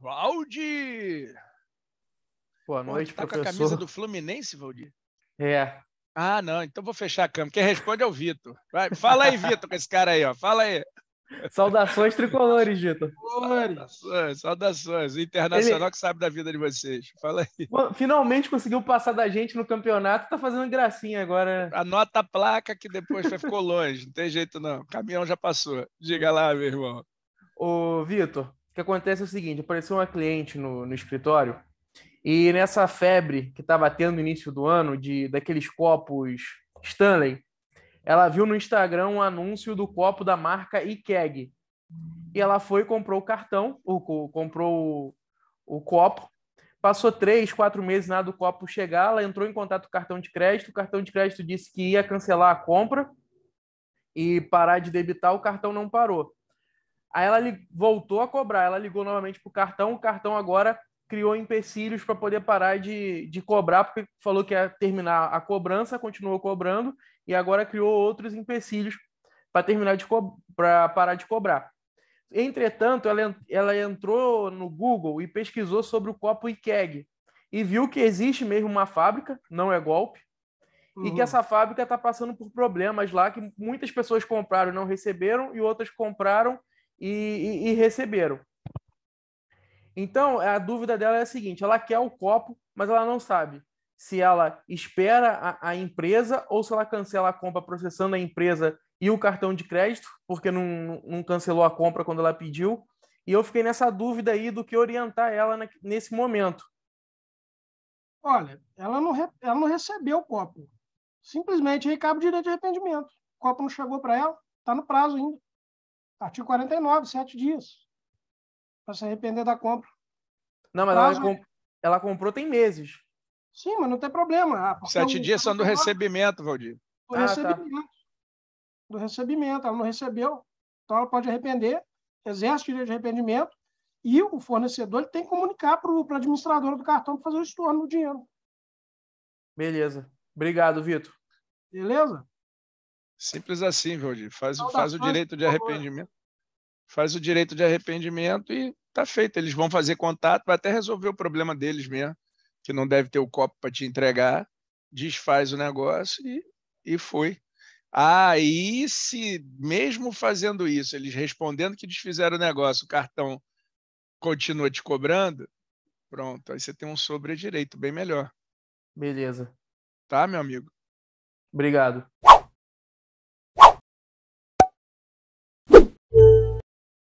Valdir! Boa noite, Pô, tá professor. com a camisa do Fluminense, Valdir? É. Ah, não, então vou fechar a câmera. Quem responde é o Vitor. Vai, fala aí, Vitor, com esse cara aí, ó. Fala aí. Saudações tricolores, Vitor. Saudações, saudações. O internacional Ele... que sabe da vida de vocês. Fala aí. Finalmente conseguiu passar da gente no campeonato, tá fazendo gracinha agora. Anota a placa que depois ficou longe, não tem jeito não. O caminhão já passou. Diga lá, meu irmão. Ô, Vitor, que acontece é o seguinte: apareceu uma cliente no, no escritório e nessa febre que estava tendo no início do ano de daqueles copos Stanley, ela viu no Instagram um anúncio do copo da marca Ikeg e ela foi comprou o cartão, o, comprou o, o copo. Passou três, quatro meses nada do copo chegar, ela entrou em contato com o cartão de crédito, o cartão de crédito disse que ia cancelar a compra e parar de debitar, o cartão não parou. Aí ela voltou a cobrar, ela ligou novamente para o cartão, o cartão agora criou empecilhos para poder parar de, de cobrar, porque falou que ia terminar a cobrança, continuou cobrando, e agora criou outros empecilhos para terminar de para parar de cobrar. Entretanto, ela, ela entrou no Google e pesquisou sobre o copo IKEG e viu que existe mesmo uma fábrica, não é golpe, uhum. e que uhum. essa fábrica está passando por problemas lá que muitas pessoas compraram e não receberam, e outras compraram e, e, e receberam. Então, é, a dúvida dela é a seguinte: ela quer o copo, mas ela não sabe se ela espera a, a, empresa ou se ela cancela a compra processando a empresa e o cartão de crédito, porque não, não cancelou a compra quando ela pediu. E eu fiquei nessa dúvida aí do que orientar ela na, nesse momento. Olha, ela não, re, ela não recebeu o copo. Simplesmente recaba o direito de arrependimento. O copo não chegou para ela, está no prazo ainda. Artigo 49, sete dias. Para se arrepender da compra. Não, mas Prazo... ela, comp... ela, comprou tem meses. Sim, mas não tem problema. Ah, sete dias são do recebimento, Valdir. Do ah, tá. recebimento. Tá. Do recebimento. Ela não recebeu. Então ela pode arrepender, exerce o direito de arrependimento e o fornecedor tem que comunicar para a administradora do cartão para fazer o estorno do dinheiro. Beleza. Obrigado, Vitor. Beleza? Simples assim, Valdir. Faz, então tá, faz o direito de arrependimento. Faz o direito de arrependimento e tá feito. Eles vão fazer contato, vai até resolver o problema deles mesmo, que não deve ter o copo para te entregar. Desfaz o negócio e, e foi. Aí, se mesmo fazendo isso, eles respondendo que desfizeram o negócio, o cartão continua te cobrando, pronto. Aí você tem um sobre direito bem melhor. Beleza. Tá, meu amigo? Obrigado.